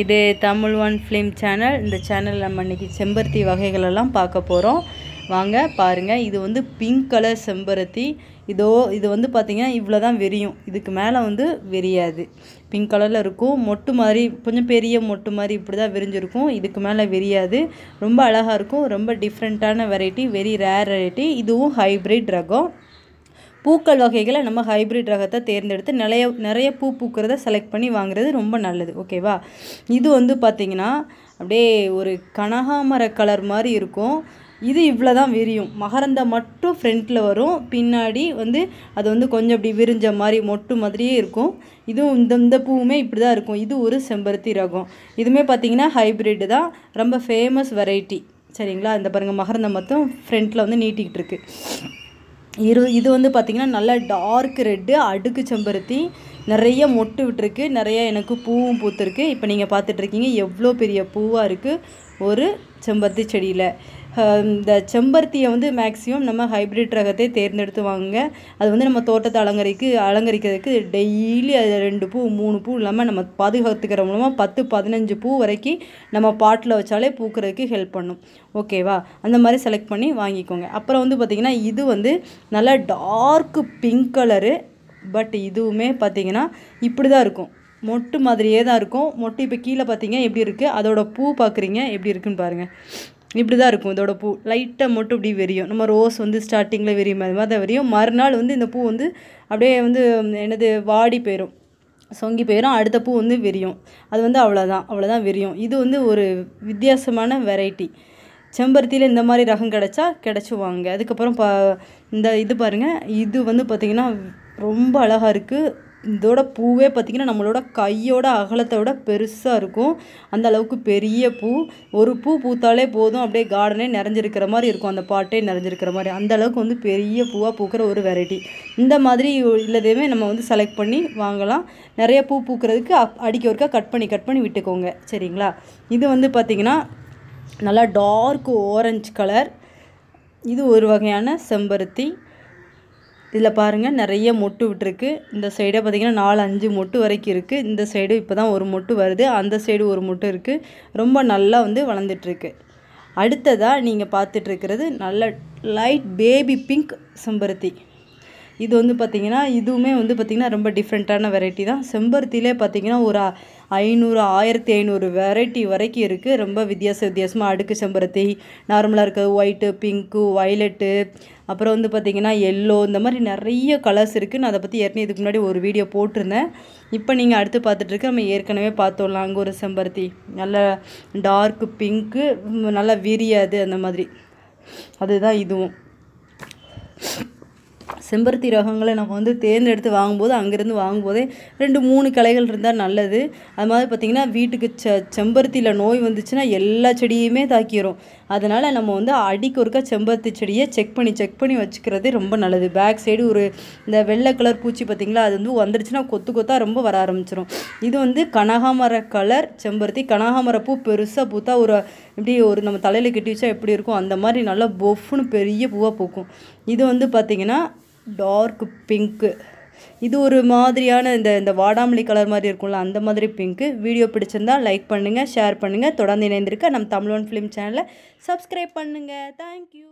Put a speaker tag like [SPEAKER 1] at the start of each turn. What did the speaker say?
[SPEAKER 1] இது Tamil one film channel இந்த சேனலில் நம்ம இன்றைக்கி செம்பருத்தி வகைகளெல்லாம் பார்க்க போகிறோம் வாங்க பாருங்கள் இது வந்து பிங்க் கலர் செம்பருத்தி இதோ இது வந்து பார்த்திங்கன்னா இவ்வளோ தான் வெறியும் இதுக்கு மேலே வந்து வெறியாது பிங்க் கலரில் இருக்கும் மொட்டு மாதிரி கொஞ்சம் பெரிய மொட்டு மாதிரி இப்படி தான் விரிஞ்சிருக்கும் இதுக்கு மேலே வெறியாது ரொம்ப அழகாக இருக்கும் ரொம்ப டிஃப்ரெண்ட்டான வெரைட்டி வெரி ரேர் வெரைட்டி இதுவும் ஹைப்ரிட் ரகம் பூக்கள் வகைகளை நம்ம ஹைப்ரிட் ரகத்தை தேர்ந்தெடுத்து நிறைய நிறைய பூ பூக்கிறத செலக்ட் பண்ணி வாங்குறது ரொம்ப நல்லது ஓகேவா இது வந்து பார்த்திங்கன்னா அப்படியே ஒரு கனகாமர கலர் மாதிரி இருக்கும் இது இவ்வளோ தான் விரியும் மகரந்தம் மட்டும் ஃப்ரெண்ட்டில் வரும் பின்னாடி வந்து அது வந்து கொஞ்சம் அப்படி விரிஞ்ச மாதிரி மொட்டு மாதிரியே இருக்கும் இதுவும் இந்த இந்த பூவுமே இப்படி தான் இருக்கும் இது ஒரு செம்பருத்தி ரகம் இதுவுமே பார்த்திங்கன்னா ஹைப்ரிட்டு தான் ரொம்ப ஃபேமஸ் வெரைட்டி சரிங்களா இந்த பாருங்கள் மகரந்தம் மொத்தம் ஃப்ரெண்ட்டில் வந்து நீட்டிக்கிட்டு இருக்குது இரு இது வந்து பார்த்திங்கன்னா நல்லா டார்க் ரெட்டு அடுக்கு செம்பருத்தி நிறைய மொட்டு விட்டுருக்கு நிறைய எனக்கு பூவும் பூத்துருக்கு இப்போ நீங்கள் பார்த்துட்ருக்கீங்க எவ்வளோ பெரிய பூவாக இருக்குது ஒரு செம்பருத்தி செடியில் இந்த செம்பருத்தியை வந்து மேக்ஸிமம் நம்ம ஹைப்ரிட் ரகத்தை தேர்ந்தெடுத்து வாங்குங்க அது வந்து நம்ம தோட்டத்தை அலங்கரிக்கு அலங்கரிக்கிறதுக்கு டெய்லி அது ரெண்டு பூ மூணு பூ இல்லாமல் நம்ம பாதுகாத்துக்கிற மூலமாக பத்து பதினஞ்சு பூ வரைக்கும் நம்ம பாட்டில் வச்சாலே பூக்கிறதுக்கு ஹெல்ப் பண்ணும் ஓகேவா அந்த மாதிரி செலக்ட் பண்ணி வாங்கிக்கோங்க அப்புறம் வந்து பார்த்திங்கன்னா இது வந்து நல்லா டார்க்கு பிங்க் கலரு பட் இதுவுமே பார்த்திங்கன்னா இப்படி தான் இருக்கும் மொட்டு மாதிரியே தான் இருக்கும் மொட்டு இப்போ கீழே பார்த்தீங்க எப்படி இருக்குது அதோடய பூ பார்க்குறீங்க எப்படி இருக்குன்னு பாருங்கள் இப்படி தான் இருக்கும் இதோட பூ லைட்டாக மட்டும் இப்படி வெறியும் நம்ம ரோஸ் வந்து ஸ்டார்டிங்கில் வெறியும் அது மாதிரி தான் வெறியும் மறுநாள் வந்து இந்த பூ வந்து அப்படியே வந்து என்னது வாடி போயிடும் சொங்கி போயிடும் அடுத்த பூ வந்து வெறியும் அது வந்து அவ்வளோதான் அவ்வளோதான் வெறியும் இது வந்து ஒரு வித்தியாசமான வெரைட்டி செம்பருத்தியில் இந்த மாதிரி ரகம் கிடச்சா கிடச்சி வாங்க அதுக்கப்புறம் பா இந்த இது பாருங்கள் இது வந்து பார்த்திங்கன்னா ரொம்ப அழகாக இருக்குது இதோட பூவே பார்த்திங்கன்னா நம்மளோட கையோட அகலத்தோட பெருசாக இருக்கும் அந்த அளவுக்கு பெரிய பூ ஒரு பூ பூத்தாலே போதும் அப்படியே கார்டனே நிறைஞ்சிருக்கிற மாதிரி இருக்கும் அந்த பாட்டே நிறைஞ்சிருக்கிற மாதிரி அந்த அளவுக்கு வந்து பெரிய பூவாக பூக்கிற ஒரு வெரைட்டி இந்த மாதிரி இல்லதையுமே நம்ம வந்து செலக்ட் பண்ணி வாங்கலாம் நிறைய பூ பூக்கிறதுக்கு அடிக்க ஒருக்கா கட் பண்ணி கட் பண்ணி விட்டுக்கோங்க சரிங்களா இது வந்து பார்த்திங்கன்னா நல்லா டார்க் ஓரஞ்ச் கலர் இது ஒரு வகையான செம்பருத்தி இதில் பாருங்கள் நிறைய மொட்டு விட்டுருக்கு இந்த சைடே பார்த்திங்கன்னா நாலு அஞ்சு மொட்டு வரைக்கும் இருக்குது இந்த சைடு இப்போ தான் ஒரு மொட்டு வருது அந்த சைடு ஒரு மொட்டு இருக்குது ரொம்ப நல்லா வந்து வளர்ந்துட்டுருக்கு அடுத்ததாக நீங்கள் பார்த்துட்ருக்கிறது நல்ல லைட் பேபி பிங்க் செம்பருத்தி இது வந்து பார்த்திங்கன்னா இதுவுமே வந்து பார்த்திங்கன்னா ரொம்ப டிஃப்ரெண்ட்டான வெரைட்டி தான் செம்பருத்திலே பார்த்திங்கன்னா ஒரு ஐநூறு ஆயிரத்தி ஐநூறு வெரைட்டி வரைக்கும் இருக்குது ரொம்ப வித்தியாச வித்தியாசமாக அடுக்கு செம்பருத்தி நார்மலாக இருக்கிறது ஒயிட்டு பிங்க்கு வயலட்டு அப்புறம் வந்து பார்த்திங்கன்னா எல்லோ இந்த மாதிரி நிறைய கலர்ஸ் இருக்குது நான் அதை பற்றி ஏற்கனவே இதுக்கு முன்னாடி ஒரு வீடியோ போட்டிருந்தேன் இப்போ நீங்கள் அடுத்து பார்த்துட்ருக்கு நம்ம ஏற்கனவே பார்த்தோம்லாம் அங்கே ஒரு செம்பருத்தி நல்ல டார்க்கு பிங்க்கு நல்லா விரியாது அந்த மாதிரி அதுதான் இதுவும் செம்பருத்தி ரகங்களை நம்ம வந்து தேர்ந்தெடுத்து வாங்கும்போது அங்கேருந்து வாங்கும்போதே ரெண்டு மூணு கிளைகள் இருந்தால் நல்லது அது மாதிரி பார்த்திங்கன்னா வீட்டுக்கு செ செம்பருத்தியில் நோய் வந்துச்சுன்னா எல்லா செடியுமே தாக்கிடும் அதனால் நம்ம வந்து அடிக்கு ஒருக்கா செம்பருத்தி செடியை செக் பண்ணி செக் பண்ணி வச்சுக்கிறது ரொம்ப நல்லது பேக் சைடு ஒரு இந்த வெள்ளை கலர் பூச்சி பார்த்திங்களா அது வந்து வந்துருச்சுன்னா கொத்து கொத்தாக ரொம்ப வர ஆரம்பிச்சிடும் இது வந்து கனகாமர கலர் செம்பருத்தி கனகாமர பூ பெருசாக பூத்தா ஒரு இப்படி ஒரு நம்ம தலையில் கட்டி வச்சா எப்படி இருக்கும் அந்த மாதிரி நல்லா பொஃப்னு பெரிய பூவாக பூக்கும் இது வந்து பார்த்திங்கன்னா டார்க் பிங்க்கு இது ஒரு மாதிரியான இந்த இந்த வாடாமல்லி கலர் மாதிரி இருக்கும்ல அந்த மாதிரி பிங்க்கு வீடியோ பிடிச்சிருந்தா லைக் பண்ணுங்கள் ஷேர் பண்ணுங்கள் தொடர்ந்து இணைந்திருக்க நம் தமிழ் ஒன் ஃபிலிம் சேனலை சப்ஸ்கிரைப் பண்ணுங்கள் தேங்க்யூ